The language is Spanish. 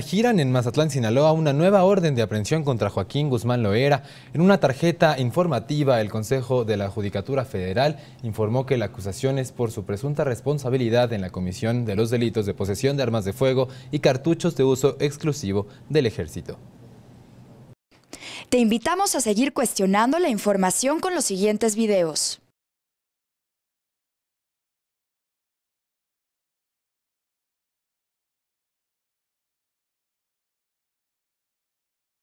giran en Mazatlán, Sinaloa, una nueva orden de aprehensión contra Joaquín Guzmán Loera. En una tarjeta informativa, el Consejo de la Judicatura Federal informó que la acusación es por su presunta responsabilidad en la comisión de los delitos de posesión de armas de fuego y cartuchos de uso exclusivo del ejército. Te invitamos a seguir cuestionando la información con los siguientes videos.